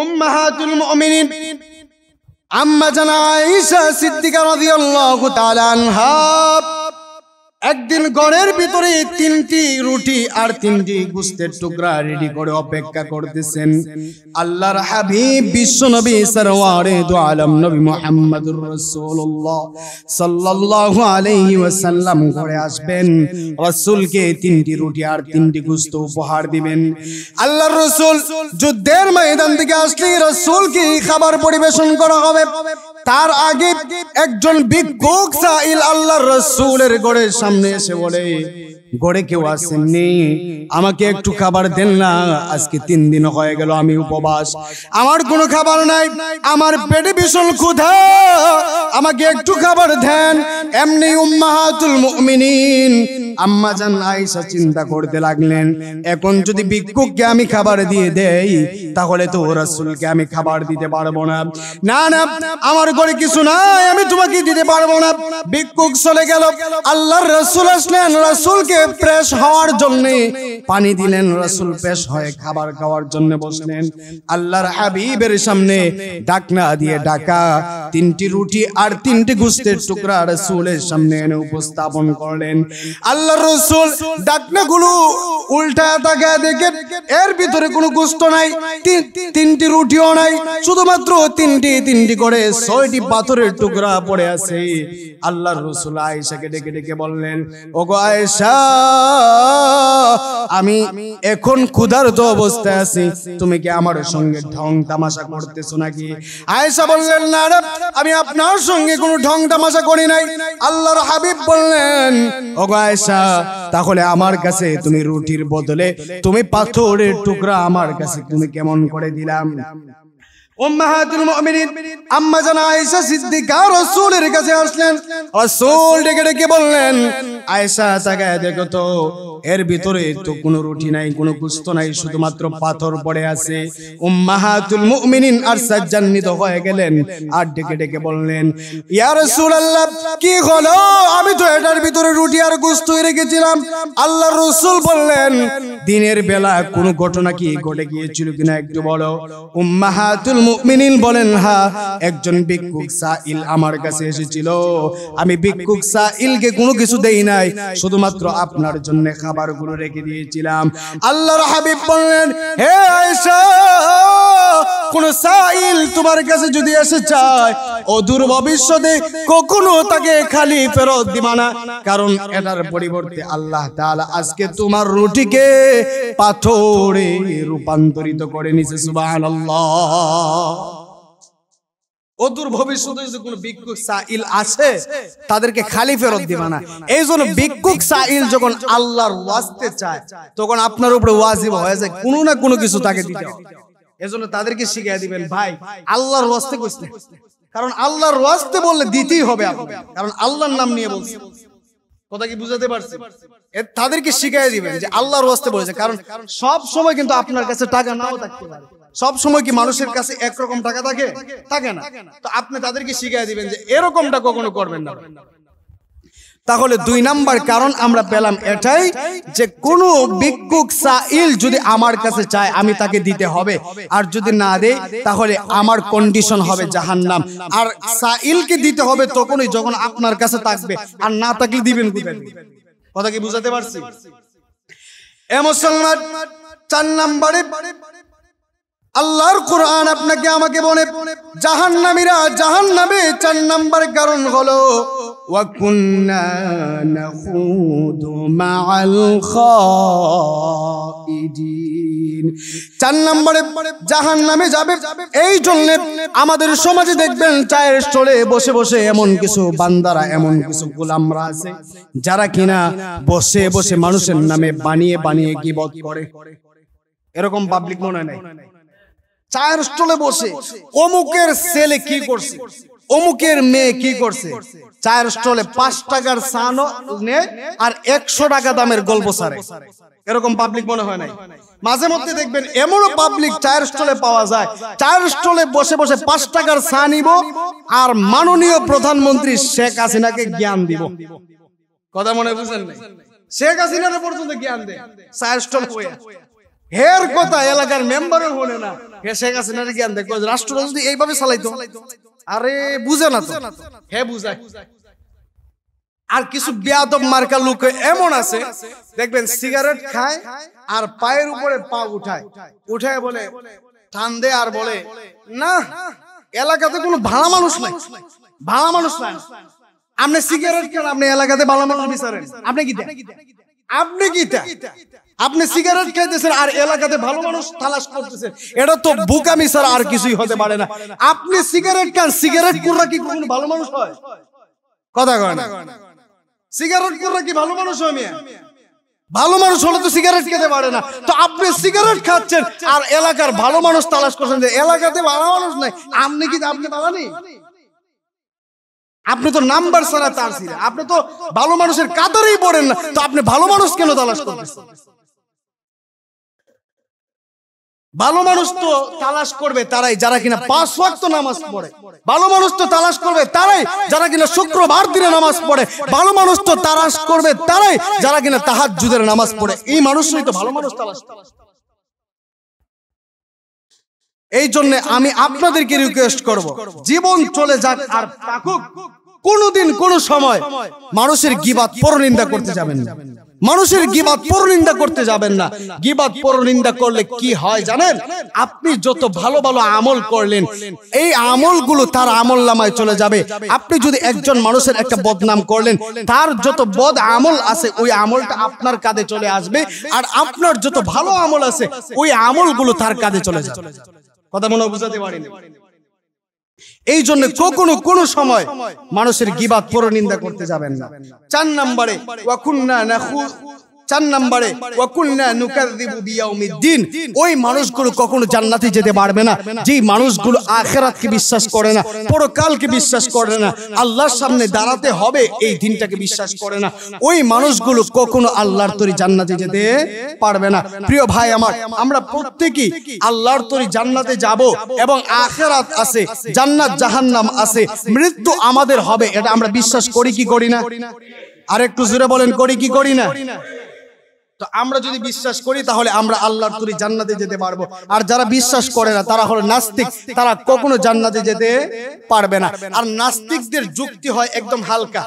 উম্মাহাতুল মুমিনিন আম্মা জানা আয়েশা সিদ্দিকা রাদিয়াল্লাহু তাআলা আনহা একদিন ঘরের ভিতরে তিনটি রুটি আর তিনটি গুস্তের টুকরা রেডি করে অপেক্ষা করতেছেন আল্লাহর হাবিব বিশ্ব নবী সরওয়ারে দু আলম নবী মোহাম্মদ রাসূলুল্লাহ সাল্লাল্লাহু আলাইহি ওয়াসাল্লাম ঘরে আসবেন রসুলকে তিনটি রুটি আর তিনটি গুস্ত উপহার দিবেন আল্লাহর রসুল যুদ্ধের ময়দান থেকে আসলে রসুলকে খাবার পরিবেশন করা হবে তার আগে একজন ভিক্ষুক সাইল গড়ের সামনে এসে বলে গড়ে কেউ আসেননি আমাকে একটু খাবার দেন না আজকে তিন দিন হয়ে গেল আমি উপবাস আমার কোনো খাবার নাই আমার পেটে ভীষণ ক্ষুধা আমাকে একটু খাবার দেন এমনি উম্মাহাতুল মুমিনিন আম্মা জান আয়েশা চিন্তা করতে লাগলেন এখন যদি ভিক্ষুককে আমি খাবার দিয়ে দেই তাহলে তো রাসূলকে আমি খাবার দিতে পারবো না না না আমার ঘরে কিছু নাই আমি তোমাকে দিতে পারবো না ভিক্ষুক চলে গেল আল্লাহর রাসূল আসলেন রাসূলকে প্রেস হওয়ার জন্য পানি দিলেন রাসূল প্রেস হয়ে খাবার খাওয়ার জন্য বসলেন আল্লাহর হাবিবের সামনে ডাকনা দিয়ে ডাকা তিনটি রুটি দুটি আর তিনটি গুস্তের টুকরা রসুলের সামনে এনে উপস্থাপন করলেন আল্লাহ রসুল ডাকনা গুলো উল্টা তাকায় দেখে এর ভিতরে কোনো গুস্ত নাই তিনটি রুটিও নাই শুধুমাত্র তিনটি তিনটি করে ছয়টি পাথরের টুকরা পড়ে আছে আল্লাহ রসুল আয়েশাকে ডেকে ডেকে বললেন ও গো আয়েশা আমি এখন ক্ষুধার্ত অবস্থায় আছি তুমি কি আমার সঙ্গে ঢং তামাশা করতেছো নাকি আয়েশা বললেন না আমি আপনার আপনার সঙ্গে কোনো ঢং তামাশা করি নাই আল্লাহর হাবিব বললেন ও আয়েশা তাহলে আমার কাছে তুমি রুটির বদলে তুমি পাথরের টুকরা আমার কাছে তুমি কেমন করে দিলাম উম্মাহাতুল আম্মা জানা আয়েশা সিদ্দিকা রাসূলের কাছে আসলেন রাসূল ডেকে ডেকে বললেন আয়সা তাকায় দেখো তো এর ভিতরে তো কোনো রুটি নাই কোনো কুস্ত নাই শুধুমাত্র পাথর পড়ে আছে উম্মাহাতুল মুমিনিন আর সাজ্জান্নিত হয়ে গেলেন আর ডেকে ডেকে বললেন ইয়া রাসূলুল্লাহ কি হলো আমি তো এটার ভিতরে রুটি আর কুস্ত রেখেছিলাম আল্লাহর রাসূল বললেন দিনের বেলা কোন ঘটনা কি ঘটে গিয়েছিল কিনা একটু বলো উম্মাহাতুল মুমিনিন বলেন হ্যাঁ একজন ভিক্ষুক সাইল আমার কাছে এসেছিল আমি ভিক্ষুক সাইলকে কোনো কিছু দেই না নাই শুধুমাত্র আপনার জন্য খাবার গুলো রেখে দিয়েছিলাম আল্লাহ হাবিব বললেন হে কোন সাইল তোমার কাছে যদি এসে চায় ও দূর ভবিষ্যতে কখনো তাকে খালি ফেরত দিবা না কারণ এটার পরিবর্তে আল্লাহ তাআলা আজকে তোমার রুটিকে পাথরে রূপান্তরিত করে নিছে সুবহানাল্লাহ অদূর ভবিষ্যতে যদি কোনো ভিক্ষুক সাইল আছে তাদেরকে খালি ফেরত দিবা না এই জন্য ভিক্ষুক সাইল যখন আল্লাহর ওয়াজতে চায় তখন আপনার উপরে ওয়াজিব হয়ে যায় কোনো না কোনো কিছু তাকে দিতে হবে এজন্য তাদেরকে শিখিয়ে দিবেন ভাই আল্লাহর ওয়াজতে কইস কারণ আল্লাহর ওয়াজতে বললে দিতেই হবে আপনাকে কারণ আল্লাহর নাম নিয়ে বলছে কথা কি বুঝাতে পারছি তাদেরকে শিখিয়ে দিবেন যে আল্লাহর ওয়াজতে বলেছে কারণ সব সময় কিন্তু আপনার কাছে টাকা নাও থাকতে পারে সব সময় কি মানুষের কাছে একরকম টাকা থাকে থাকে না তো আপনি তাদেরকে শিখাই দিবেন যে এরকমটা কখনো করবেন না তাহলে দুই নাম্বার কারণ আমরা পেলাম এটাই যে কোন ভিক্ষুক সাইল যদি আমার কাছে চায় আমি তাকে দিতে হবে আর যদি না দেয় তাহলে আমার কন্ডিশন হবে জাহান্নাম আর সাইলকে দিতে হবে তখনই যখন আপনার কাছে থাকবে আর না থাকলে দিবেন কথা কি বুঝাতে পারছি এ মুসলমান চার নাম্বারে আল্লাহর কোরআন আপনাকে আমাকে বলে জাহান নামীরা জাহান নামে চার নাম্বার কারণ হলো চার নম্বরে জাহান নামে যাবে এই জন্য আমাদের সমাজে দেখবেন চায়ের স্টলে বসে বসে এমন কিছু বান্দারা এমন কিছু গোলামরা আছে যারা কিনা বসে বসে মানুষের নামে বানিয়ে বানিয়ে গিবত করে এরকম পাবলিক মনে নেই চায়ের স্টলে বসে অমুকের ছেলে কি করছে অমুকের মেয়ে কি করছে চায়ের স্টলে পাঁচ টাকার সানো নে আর একশো টাকা দামের গল্প সারে এরকম পাবলিক মনে হয় নাই মাঝে মধ্যে দেখবেন এমনও পাবলিক চায়ের স্টলে পাওয়া যায় চায়ের স্টলে বসে বসে পাঁচ টাকার চা নিব আর মাননীয় প্রধানমন্ত্রী শেখ হাসিনাকে জ্ঞান দিব কথা মনে বুঝেন শেখ হাসিনার পর্যন্ত জ্ঞান দেয় চায়ের স্টল হয়ে হের কথা এলাকার মেম্বারও বলে না হে শেখ হাসিনার জ্ঞান দেখো রাষ্ট্র যদি এইভাবে চালাইতো আরে বুঝে না তো হে বুঝায় আর কিছু বেয়াদব মার্কা লোক এমন আছে দেখবেন সিগারেট খায় আর পায়ের উপরে পা উঠায় উঠায় বলে টান্দে আর বলে না এলাকাতে কোনো ভাড়া মানুষ নাই ভাড়া মানুষ নাই আপনি সিগারেট কেন আপনি এলাকাতে ভালো মানুষ বিচারেন আপনি কি আপনি কি আপনি সিগারেট খাইতেছেন আর এলাকাতে ভালো মানুষ তালাশ করতেছেন এটা তো বুকামি স্যার আর কিছুই হতে পারে না আপনি সিগারেট খান সিগারেট কুররা কি কোন ভালো মানুষ হয় কথা কয় না সিগারেট কুররা কি ভালো মানুষ হয় মিয়া ভালো মানুষ হলে তো সিগারেট খেতে পারে না তো আপনি সিগারেট খাচ্ছেন আর এলাকার ভালো মানুষ তালাশ করছেন যে এলাকাতে ভালো মানুষ নাই আপনি কি আপনি ভালো নেই আপনি তো নাম্বার ছাড়া তার ছিলেন আপনি তো ভালো মানুষের কাতারেই পড়েন না তো আপনি ভালো মানুষ কেন তালাশ করতেছেন ভালো মানুষ তো তালাশ করবে তারাই যারা কিনা পাঁচ ওয়াক্ত নামাজ পড়ে ভালো মানুষ তো তালাশ করবে তারাই যারা কিনা শুক্রবার দিনে নামাজ পড়ে ভালো মানুষ তো তালাশ করবে তারাই যারা কিনা তাহার যুদের নামাজ পড়ে এই মানুষই তো ভালো মানুষ তালাশ এই জন্য আমি আপনাদেরকে রিকোয়েস্ট করব জীবন চলে যাক আর থাকুক কোনদিন কোন সময় মানুষের গিবাদ পরনিন্দা করতে যাবেন না মানুষের গিবাদ পরনিন্দা করতে যাবেন না গিবাদ পরনিন্দা করলে কি হয় জানেন আপনি যত ভালো ভালো আমল করলেন এই আমলগুলো তার আমল নামায় চলে যাবে আপনি যদি একজন মানুষের একটা বদনাম করলেন তার যত বদ আমল আছে ওই আমলটা আপনার কাঁধে চলে আসবে আর আপনার যত ভালো আমল আছে ওই আমলগুলো তার কাঁধে চলে যাবে কথা মনে বুঝাতে পারিনি এই জন্য কখনো কোন সময় মানুষের গিবাদ পরনিন্দা করতে যাবেন না চার নম্বরে ওয়াকুন্না চার নম্বরে ওই মানুষগুলো কখনো জান্নাতে যেতে পারবে না যে মানুষগুলো আখেরাতকে বিশ্বাস করে না পরকালকে বিশ্বাস করে না আল্লাহর সামনে দাঁড়াতে হবে এই দিনটাকে বিশ্বাস করে না ওই মানুষগুলো কখনো আল্লাহর তরি জান্নাতে যেতে পারবে না প্রিয় ভাই আমার আমরা প্রত্যেকেই আল্লাহর তরি জান্নাতে যাব এবং আখেরাত আছে জান্নাত জাহান্নাম আছে মৃত্যু আমাদের হবে এটা আমরা বিশ্বাস করি কি করি না আর একটু জুড়ে বলেন করি কি করি না তো আমরা যদি বিশ্বাস করি তাহলে আমরা আল্লাহর তুলি জান্নাতে যেতে পারবো আর যারা বিশ্বাস করে না তারা হলো নাস্তিক তারা কখনো জান্নাতে যেতে পারবে না আর নাস্তিকদের যুক্তি হয় একদম হালকা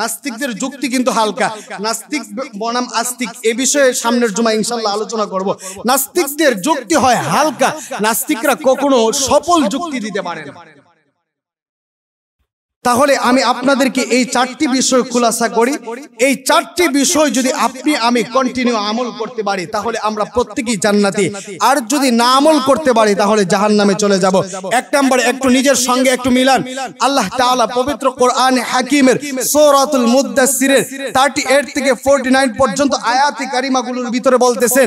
নাস্তিকদের যুক্তি কিন্তু হালকা নাস্তিক বনাম আস্তিক এ বিষয়ে সামনের জমা ইনশাল্লাহ আলোচনা করব নাস্তিকদের যুক্তি হয় হালকা নাস্তিকরা কখনো সফল যুক্তি দিতে পারে না তাহলে আমি আপনাদেরকে এই চারটি বিষয় খুলাসা করি এই চারটি বিষয় যদি আপনি আমি কন্টিনিউ আমল করতে পারি তাহলে আমরা প্রত্যেকেই জান্নাতি আর যদি না আমল করতে পারি তাহলে জাহান নামে চলে যাব এক নম্বর একটু নিজের সঙ্গে একটু মিলান আল্লাহ তাআলা পবিত্র কোরআন হাকিমের সৌরাতুল মুদাসিরের থার্টি এইট থেকে ফোরটি নাইন পর্যন্ত আয়াতি কারিমাগুলোর ভিতরে বলতেছেন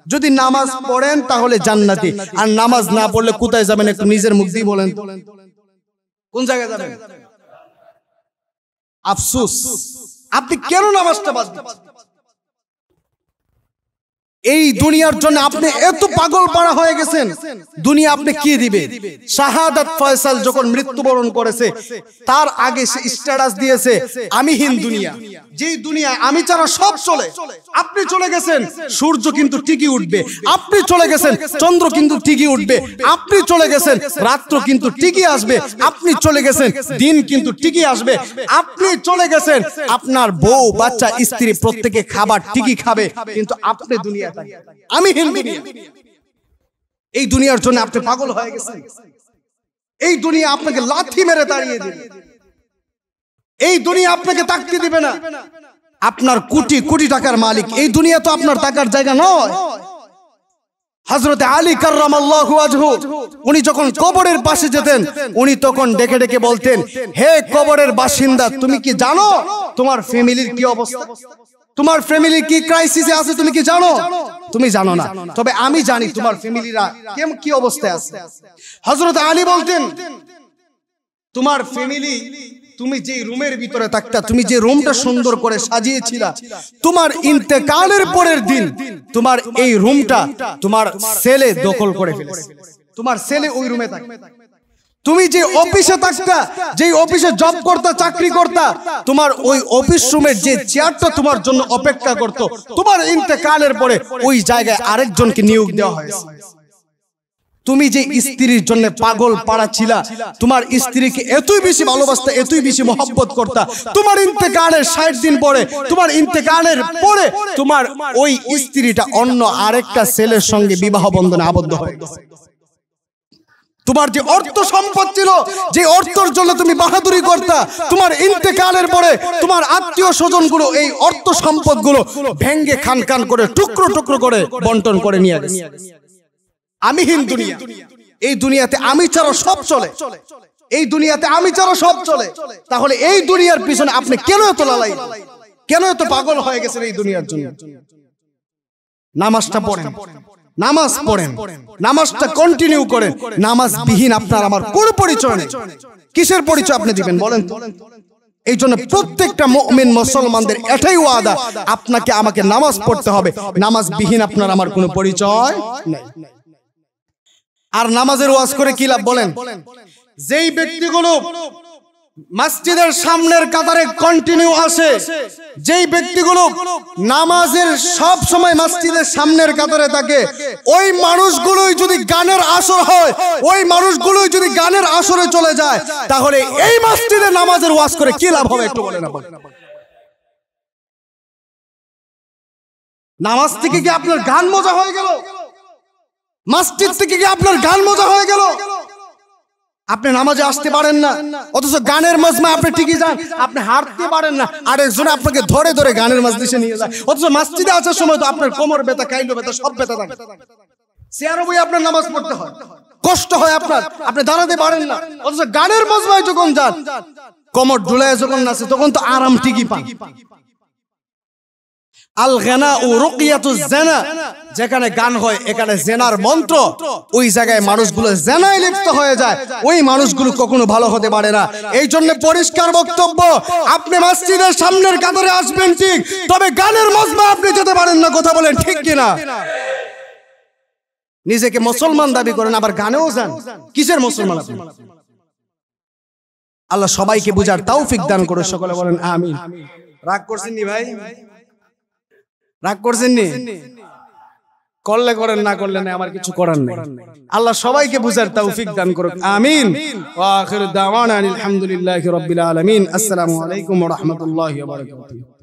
যদি নামাজ পড়েন তাহলে জান্নাতি আর নামাজ না পড়লে কোথায় যাবেন একটু নিজের মুখ দিয়ে বলেন কোন জায়গায় যাবেন আফসুস আপনি কেন নামাজটা বাঁচতে পারছেন এই দুনিয়ার জন্য আপনি এত পাগল পাড়া হয়ে গেছেন দুনিয়া আপনি কি দিবে শাহাদাত ফয়সাল যখন মৃত্যুবরণ করেছে তার আগে সে স্ট্যাটাস দিয়েছে আমি হিন দুনিয়া যে দুনিয়া আমি ছাড়া সব চলে আপনি চলে গেছেন সূর্য কিন্তু ঠিকই উঠবে আপনি চলে গেছেন চন্দ্র কিন্তু ঠিকই উঠবে আপনি চলে গেছেন রাত্র কিন্তু ঠিকই আসবে আপনি চলে গেছেন দিন কিন্তু ঠিকই আসবে আপনি চলে গেছেন আপনার বউ বাচ্চা স্ত্রী প্রত্যেকে খাবার ঠিকই খাবে কিন্তু আপনি দুনিয়া আমি হিন্দু এই দুনিয়ার জন্য আপনি পাগল হয়ে গেছেন এই দুনিয়া আপনাকে লাথি মেরে দাঁড়িয়ে দিবে এই দুনিয়া আপনাকে তাকতে দিবে না আপনার কোটি কোটি টাকার মালিক এই দুনিয়া তো আপনার টাকার জায়গা নয় হজরত আলী কার্রাম আজহু উনি যখন কবরের পাশে যেতেন উনি তখন ডেকে ডেকে বলতেন হে কবরের বাসিন্দা তুমি কি জানো তোমার ফ্যামিলির কি অবস্থা তোমার ফ্যামিলি কি ক্রাইসিসে আছে তুমি কি জানো তুমি জানো না তবে আমি জানি তোমার ফ্যামিলিরা কেম কি অবস্থায় আছে হজরত আলী বলতেন তোমার ফ্যামিলি তুমি যে রুমের ভিতরে থাকতা তুমি যে রুমটা সুন্দর করে সাজিয়েছিল তোমার ইন্তেকালের পরের দিন তোমার এই রুমটা তোমার ছেলে দখল করে ফেলেছে তোমার ছেলে ওই রুমে থাকে তুমি যে অফিসে থাকতা যে অফিসে জব করতা চাকরি করতা তোমার ওই অফিস রুমের যে চেয়ারটা তোমার জন্য অপেক্ষা করত তোমার ইন্তেকালের পরে ওই জায়গায় আরেকজনকে নিয়োগ দেওয়া হয়েছে তুমি যে স্ত্রীর জন্য পাগল পাড়া ছিল তোমার স্ত্রীকে এতই বেশি ভালোবাসতা এতই বেশি মহব্বত করতা তোমার ইন্তেকালের ষাট দিন পরে তোমার ইন্তেকালের পরে তোমার ওই স্ত্রীটা অন্য আরেকটা ছেলের সঙ্গে বিবাহ বন্ধনে আবদ্ধ হয়ে গেছে তোমার যে অর্থ সম্পদ ছিল যে অর্থর জন্য তুমি বাহাদুরি করতা তোমার ইন্তেকালের পরে তোমার আত্মীয় স্বজনগুলো এই অর্থ সম্পদগুলো ভেঙ্গে খান খান করে টুকরো টুকরো করে বন্টন করে নিয়ে গেছে আমি হিন্দু এই দুনিয়াতে আমি ছাড়া সব চলে এই দুনিয়াতে আমি ছাড়া সব চলে তাহলে এই দুনিয়ার পিছনে আপনি কেন এত লালাই কেন এত পাগল হয়ে গেছেন এই দুনিয়ার জন্য নামাজটা পড়েন নামাজ পড়েন নামাজটা কন্টিনিউ করেন নামাজ বিহীন আপনার আমার কোন পরিচয় নেই কিসের পরিচয় আপনি দিবেন বলেন এই জন্য প্রত্যেকটা মুমিন মুসলমানদের এটাই ওয়াদা আপনাকে আমাকে নামাজ পড়তে হবে নামাজ বিহীন আপনার আমার কোনো পরিচয় নেই আর নামাজের ওয়াজ করে কি লাভ বলেন যেই ব্যক্তিগুলো মসজিদের সামনের কাতারে কন্টিনিউ আসে যেই ব্যক্তিগুলো নামাজের সব সময় মসজিদের সামনের কাতারে থাকে ওই মানুষগুলোই যদি গানের আসর হয় ওই মানুষগুলোই যদি গানের আসরে চলে যায় তাহলে এই মসজিদে নামাজের ওয়াজ করে কি লাভ হবে একটু বলেন নামাজ থেকে কি আপনার গান মজা হয়ে গেল মসজিদ থেকে কি আপনার গান মজা হয়ে গেল আপনি নামাজে আসতে পারেন না অথচ গানের মাজমা আপনি ঠিকই যান আপনি হাঁটতে পারেন না আর একজন আপনাকে ধরে ধরে গানের মাজলিসে নিয়ে যায় অথচ মাসজিদে আসার সময় তো আপনার কোমর ব্যথা কাইলো ব্যথা সব ব্যথা থাকে চেয়ারও বই আপনার নামাজ পড়তে হয় কষ্ট হয় আপনার আপনি দাঁড়াতে পারেন না অথচ গানের মজমায় যখন যান কোমর ডুলায় যখন নাচে তখন তো আরাম ঠিকই পান আল গেনা ও রুকিয়াতু জেনা যেখানে গান হয় এখানে জেনার মন্ত্র ওই জায়গায় মানুষগুলো জেনায় লিপ্ত হয়ে যায় ওই মানুষগুলো কখনো ভালো হতে পারে না এই জন্য পরিষ্কার বক্তব্য আপনি মসজিদের সামনের কাতারে আসবেন ঠিক তবে গানের মজমা আপনি যেতে পারেন না কথা বলেন ঠিক কিনা নিজেকে মুসলমান দাবি করেন আবার গানেও যান কিসের মুসলমান আপনি আল্লাহ সবাইকে বুঝার তাও দান করে সকলে বলেন আমি রাগ করছেন নি ভাই রাগ করছেন নি করলে করেন না করলে না আমার কিছু করার নেই আল্লাহ সবাইকে বুঝার তৌফিক দান করুক আমিন ওয়া আখির দাওয়ানা আলহামদুলিল্লাহি রাব্বিল আলামিন আসসালামু আলাইকুম ওয়া রাহমাতুল্লাহি ওয়া বারাকাতুহু